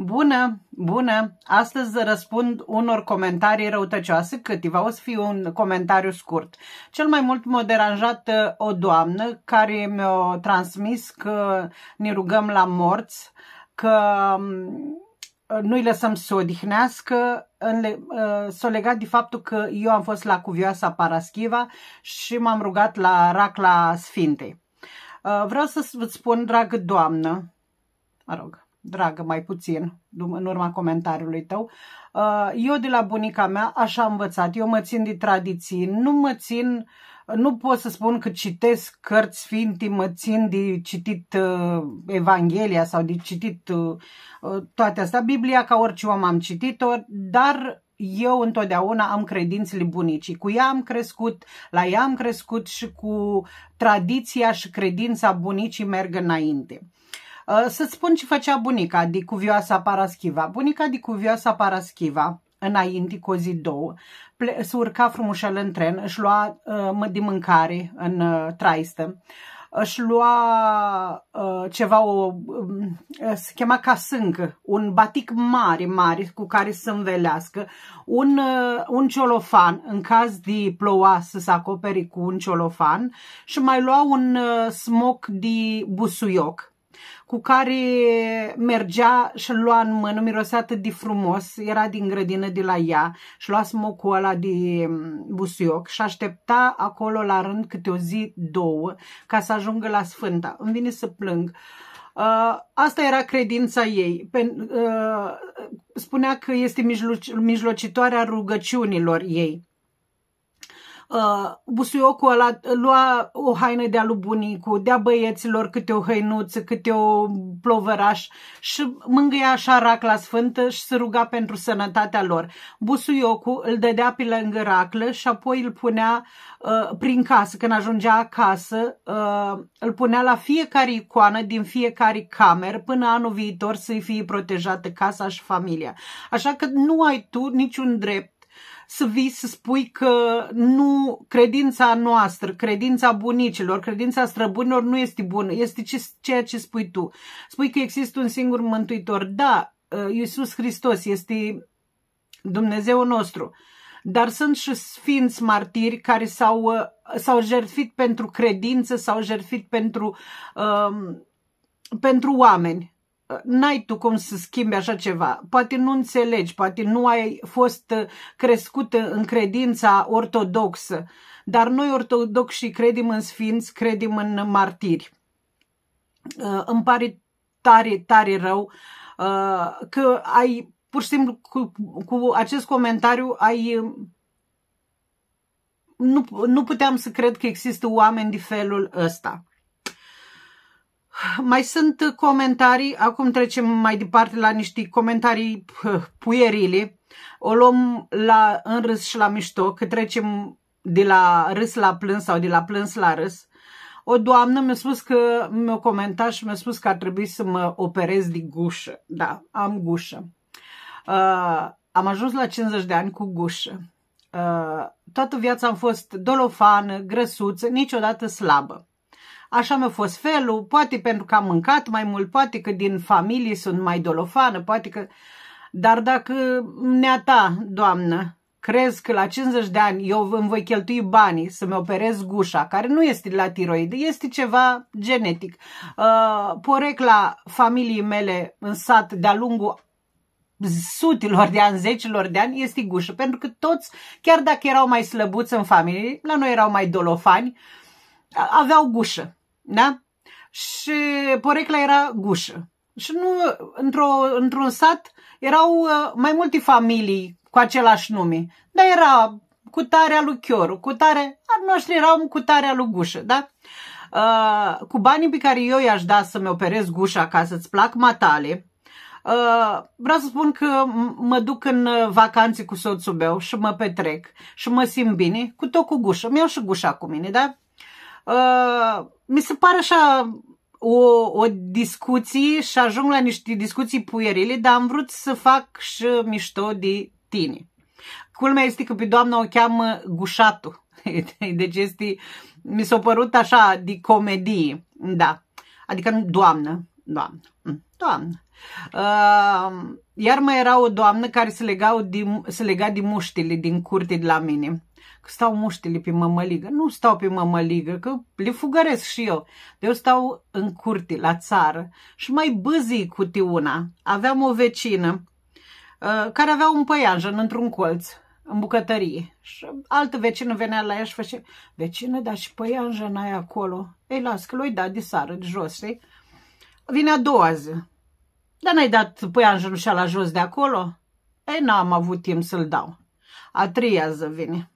Bună, bună! Astăzi răspund unor comentarii răutăcioase, câteva, o să fie un comentariu scurt. Cel mai mult m-a deranjat uh, o doamnă care mi-a transmis că ne rugăm la morți, că um, nu-i lăsăm să odihnească, uh, s a legat de faptul că eu am fost la Cuvioasa Paraschiva și m-am rugat la Racla Sfintei. Uh, vreau să vă spun, dragă doamnă, mă rog, dragă, mai puțin, în urma comentariului tău. Uh, eu de la bunica mea așa am învățat, eu mă țin de tradiții, nu mă țin, nu pot să spun că citesc cărți sfinte, mă țin de citit uh, Evanghelia sau de citit uh, toate astea. Biblia, ca orice om am citit-o, dar eu întotdeauna am credințele bunicii. Cu ea am crescut, la ea am crescut și cu tradiția și credința bunicii merg înainte. Uh, să-ți spun ce făcea bunica cuvioasa Paraschiva. Bunica cuvioasa Paraschiva înainte cu o zi, două, ple- se urca frumușel în tren, își lua uh, de mâncare în uh, traistă, își lua uh, ceva, o, um, uh, se chema casâncă, un batic mare, mare, cu care să învelească, un, uh, un ciolofan, în caz de ploua să se acoperi cu un ciolofan, și mai lua un uh, smoc de busuioc cu care mergea și îl lua în mână, mirosea atât de frumos, era din grădină de la ea și lua smocul ăla de mm, busuioc și aștepta acolo la rând câte o zi, două, ca să ajungă la sfânta. Îmi vine să plâng. Uh, asta era credința ei. Pe, uh, spunea că este mijlo- mijlocitoarea rugăciunilor ei. Uh, busuiocul ăla uh, lua o haină de-a lui bunicul, de băieților câte o hăinuță, câte o plovăraș și mângâia așa racla sfântă și se ruga pentru sănătatea lor. Busuiocul îl dădea pe lângă raclă și apoi îl punea uh, prin casă, când ajungea acasă, uh, îl punea la fiecare icoană din fiecare cameră până anul viitor să-i fie protejată casa și familia. Așa că nu ai tu niciun drept să vii să spui că nu credința noastră, credința bunicilor, credința străbunilor nu este bună, este ceea ce spui tu. Spui că există un singur mântuitor. Da, uh, Iisus Hristos este Dumnezeu nostru. Dar sunt și sfinți martiri care s-au, uh, s-au jertfit pentru credință, s-au jertfit pentru, um, pentru oameni n-ai tu cum să schimbi așa ceva. Poate nu înțelegi, poate nu ai fost uh, crescut în credința ortodoxă, dar noi ortodoxi credem în sfinți, credem în martiri. Uh, îmi pare tare, tare rău uh, că ai, pur și simplu, cu, cu acest comentariu ai nu, nu puteam să cred că există oameni de felul ăsta. Mai sunt comentarii, acum trecem mai departe la niște comentarii puierile. O luăm la, în râs și la mișto, că trecem de la râs la plâns sau de la plâns la râs. O doamnă mi-a spus că mi-a comentat și mi-a spus că ar trebui să mă operez din gușă. Da, am gușă. Uh, am ajuns la 50 de ani cu gușă. Uh, toată viața am fost dolofană, grăsuță, niciodată slabă așa mi-a fost felul, poate pentru că am mâncat mai mult, poate că din familie sunt mai dolofană, poate că... Dar dacă neata, doamnă, crezi că la 50 de ani eu îmi voi cheltui banii să-mi operez gușa, care nu este la tiroid, este ceva genetic. Uh, la familiei mele în sat de-a lungul sutilor de ani, zecilor de ani, este gușă. Pentru că toți, chiar dacă erau mai slăbuți în familie, la noi erau mai dolofani, aveau gușă da? Și porecla era gușă. Și nu, într-o, într-un sat erau uh, mai multe familii cu același nume, dar era cu tarea lui Chioru, cu tare, al noștri erau cu tarea lui Gușă, da? Uh, cu banii pe care eu i-aș da să-mi operez gușa ca să-ți plac matale, Uh, vreau să spun că mă duc în uh, vacanțe cu soțul meu și mă petrec și mă simt bine, cu tot cu gușă. Mi-au și gușa cu mine, da? Uh, mi se pare așa o, o discuție și ajung la niște discuții puierile, dar am vrut să fac și mișto de tine. Culmea este că pe doamna o cheamă Gușatu. Deci este, mi s-a părut așa de comedie, da. Adică doamnă, doamnă, mm, doamnă. Uh, iar mai era o doamnă care se, legau de, se lega de muștile din curte de la mine că stau muștele pe mămăligă. Nu stau pe mămăligă, că le fugăresc și eu. Eu stau în curte, la țară, și mai băzi cutiuna. Aveam o vecină uh, care avea un păianjen într-un colț, în bucătărie. Și altă vecină venea la ea și face, vecină, dar și păianjen ai acolo. Ei, las că lui da de sară, de jos, știi? Vine a doua zi. Dar n-ai dat păianjenul și la jos de acolo? Ei, n-am avut timp să-l dau. A treia zi vine.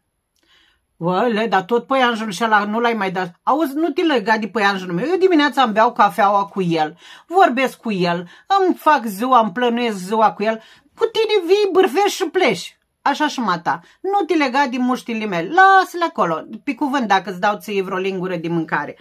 Vă, le da tot păianjul și ăla nu l-ai mai dat. Auzi, nu te lega de păianjul meu. Eu dimineața îmi beau cafeaua cu el, vorbesc cu el, îmi fac ziua, îmi plănuiesc ziua cu el. Cu tine vii, bârfești și pleci. Așa și mata. Nu te lega de muștile mele. Lasă-le acolo. Pe cuvânt, dacă îți dau ție vreo lingură de mâncare.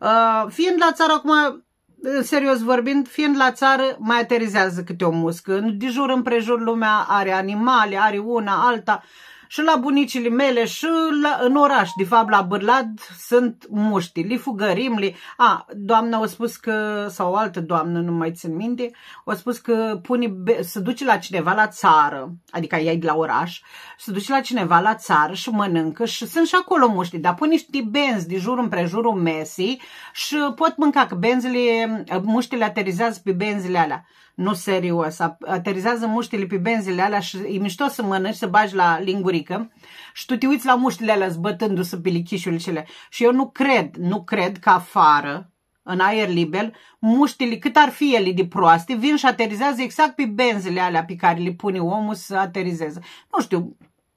Uh, fiind la țară acum, uh, serios vorbind, fiind la țară, mai aterizează câte o muscă. De jur împrejur lumea are animale, are una, alta. Uh, și la bunicile mele și la, în oraș, de fapt la Bârlad sunt muști, li fugărim, li... A, doamna a spus că, sau o altă doamnă, nu mai țin minte, a spus că pune, be... se duce la cineva la țară, adică ei de la oraș, se duce la cineva la țară și mănâncă și sunt și acolo muști, dar pun niște benzi de jur împrejurul mesii și pot mânca, că benzile, muștile aterizează pe benzile alea nu serios. Aterizează muștile pe benzile alea și e mișto să mănânci, să bagi la lingurică și tu te uiți la muștile alea zbătându-se pe lichișurile cele. Și eu nu cred, nu cred că afară, în aer liber, muștile, cât ar fi ele de proaste, vin și aterizează exact pe benzile alea pe care le pune omul să aterizeze. Nu știu,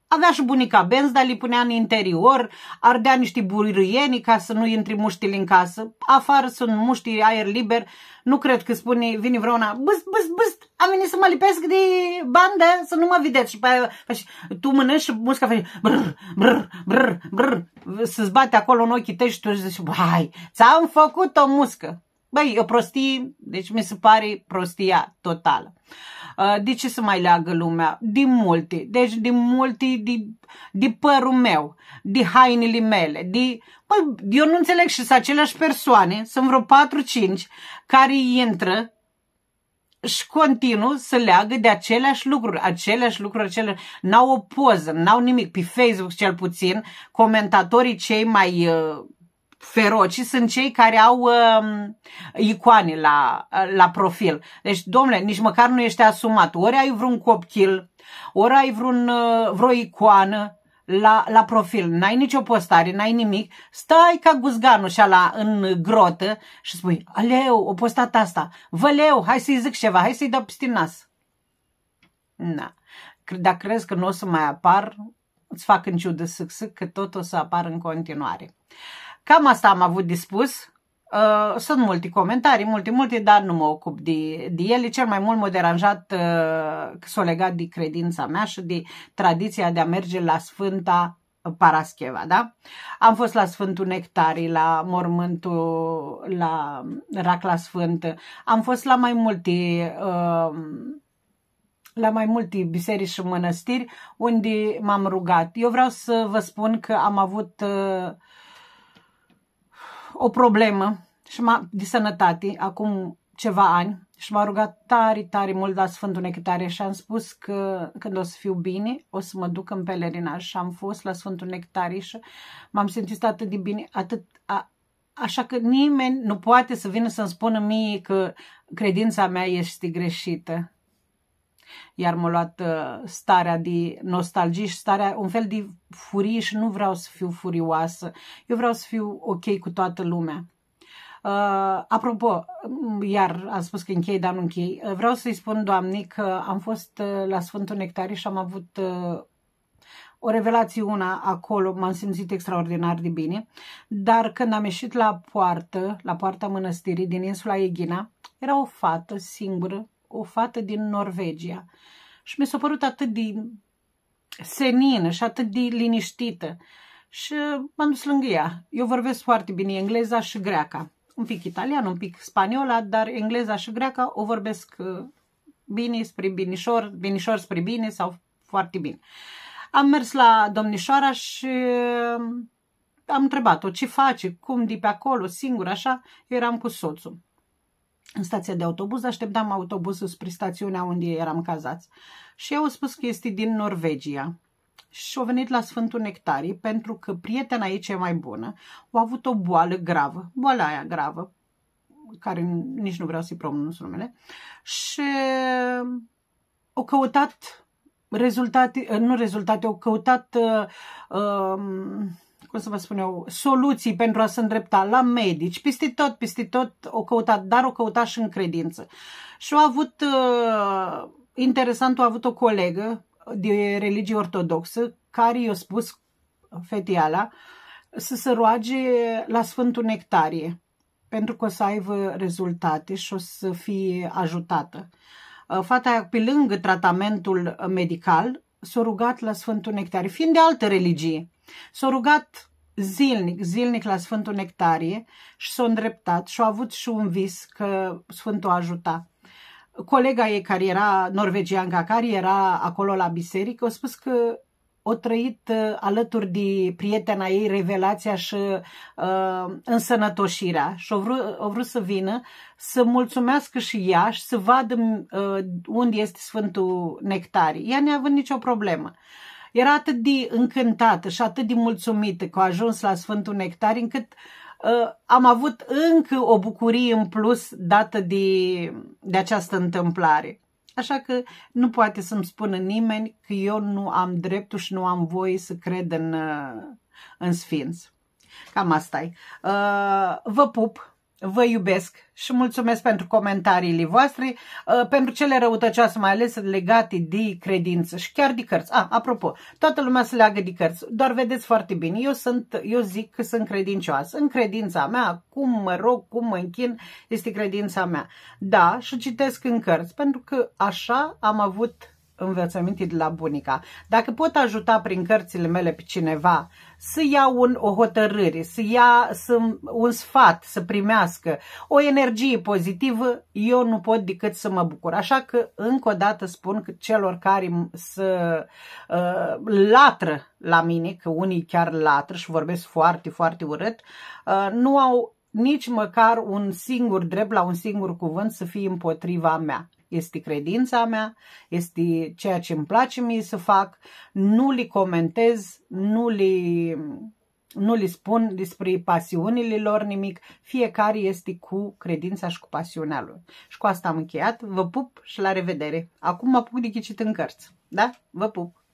avea și bunica Benz, dar le punea în interior, ardea niște buruieni ca să nu intri muștii în casă. Afară sunt muști aer liber, nu cred că spune, vine vreuna, băst, băst, băst, am venit să mă lipesc de bandă, să nu mă vedeți. Și pe aia, tu mănânci și musca face brr, brr, brr, brr, să-ți bate acolo în ochii tăi și tu zici, hai, ți-am făcut o muscă. Băi, o prostie, deci mi se pare prostia totală. Uh, de ce să mai leagă lumea? Din multe. Deci din multe, de, de părul meu, de hainele mele. De... Băi, eu nu înțeleg și sunt aceleași persoane, sunt vreo 4-5 care intră și continuă să leagă de aceleași lucruri, aceleași lucruri, aceleași... N-au o poză, n-au nimic. Pe Facebook cel puțin, comentatorii cei mai... Uh, feroci sunt cei care au uh, icoane la, uh, la profil. Deci, domnule, nici măcar nu ești asumat. Ori ai vreun copil? ori ai vreun, uh, vreo icoană la, la profil, n-ai nicio postare, n-ai nimic, stai ca guzganul și la în grotă și spui, aleu, o postat asta, leu, hai să-i zic ceva, hai să-i dau peste nas. Na. Dacă crezi că nu o să mai apar, îți fac în ciudă să că tot o să apar în continuare. Cam asta am avut de spus. Uh, sunt multe comentarii, multe, multe, dar nu mă ocup de, de ele. Cel mai mult m-a deranjat uh, că s-o legat de credința mea și de tradiția de a merge la Sfânta Parascheva, da? Am fost la Sfântul Nectarii, la mormântul, la Racla Sfânt, am fost la mai multe uh, la mai multe biserici și mănăstiri unde m-am rugat. Eu vreau să vă spun că am avut uh, o problemă și a de sănătate acum ceva ani și m-a rugat tare, tare mult la da, Sfântul Nectare și am spus că când o să fiu bine, o să mă duc în pelerinaj și am fost la Sfântul Nectare și m-am simțit atât de bine, atât, a, Așa că nimeni nu poate să vină să-mi spună mie că credința mea este greșită. Iar m-a luat uh, starea de nostalgie și starea, un fel de furie și nu vreau să fiu furioasă. Eu vreau să fiu ok cu toată lumea. Uh, apropo, mm, iar am spus că închei, dar nu închei. Uh, vreau să-i spun, Doamne, că am fost uh, la Sfântul Nectari și am avut uh, o revelație una acolo, m-am simțit extraordinar de bine, dar când am ieșit la poartă, la poarta mănăstirii din insula Eghina, era o fată singură o fată din Norvegia. Și mi s-a părut atât de senină și atât de liniștită. Și m-am dus lângă ea. Eu vorbesc foarte bine engleza și greaca. Un pic italian, un pic spaniola, dar engleza și greaca o vorbesc uh, bine spre binișor, binișor spre bine sau foarte bine. Am mers la domnișoara și uh, am întrebat-o ce face, cum de pe acolo, singur, așa. Eu eram cu soțul în stația de autobuz, așteptam autobuzul spre stațiunea unde eram cazați. Și eu au spus că este din Norvegia. Și au venit la Sfântul Nectarii pentru că prietena ei cea mai bună a avut o boală gravă, boala aia gravă, care nici nu vreau să-i pronunț numele, și au căutat rezultate, nu rezultate, au căutat uh, uh, cum să vă spun eu, soluții pentru a se îndrepta la medici, peste tot, peste tot o căuta, dar o căuta și în credință. Și a avut, uh, interesant, a avut o colegă de religie ortodoxă care i-a spus fetiala să se roage la Sfântul Nectarie pentru că o să aibă rezultate și o să fie ajutată. Uh, fata aia, pe lângă tratamentul medical, s-a rugat la Sfântul Nectarie, fiind de altă religie s au rugat zilnic, zilnic la Sfântul Nectarie și s-a îndreptat și a avut și un vis că Sfântul ajuta. Colega ei care era norvegianca, care era acolo la biserică, a spus că o trăit uh, alături de prietena ei revelația și uh, însănătoșirea și o vrut, o vrut să vină să mulțumească și ea și să vadă uh, unde este Sfântul Nectarii. Ea nu a avut nicio problemă. Uh, era atât de încântată și atât de mulțumită că a ajuns la Sfântul Nectar, încât uh, am avut încă o bucurie în plus dată de, de această întâmplare. Așa că nu poate să-mi spună nimeni că eu nu am dreptul și nu am voie să cred în, uh, în Sfinț. Cam asta e. Uh, vă pup! Vă iubesc și mulțumesc pentru comentariile voastre, uh, pentru cele răutăcioase, mai ales legate de credință și chiar de cărți. A, ah, apropo, toată lumea se leagă de cărți, doar vedeți foarte bine, eu, sunt, eu zic că sunt credincioasă. În credința mea, cum mă rog, cum mă închin, este credința mea. Da, și citesc în cărți, pentru că așa am avut învățăminte de la bunica. Dacă pot ajuta prin cărțile mele pe cineva să ia un, o hotărâre, să ia să, un sfat, să primească o energie pozitivă, eu nu pot decât să mă bucur. Așa că încă o dată spun că celor care să uh, latră la mine, că unii chiar latră și vorbesc foarte, foarte urât, uh, nu au nici măcar un singur drept la un singur cuvânt să fie împotriva mea este credința mea, este ceea ce îmi place mie să fac, nu li comentez, nu li, nu li spun despre pasiunile lor nimic, fiecare este cu credința și cu pasiunea lui. Și cu asta am încheiat, vă pup și la revedere. Acum mă apuc de ghicit în cărți, da? Vă pup!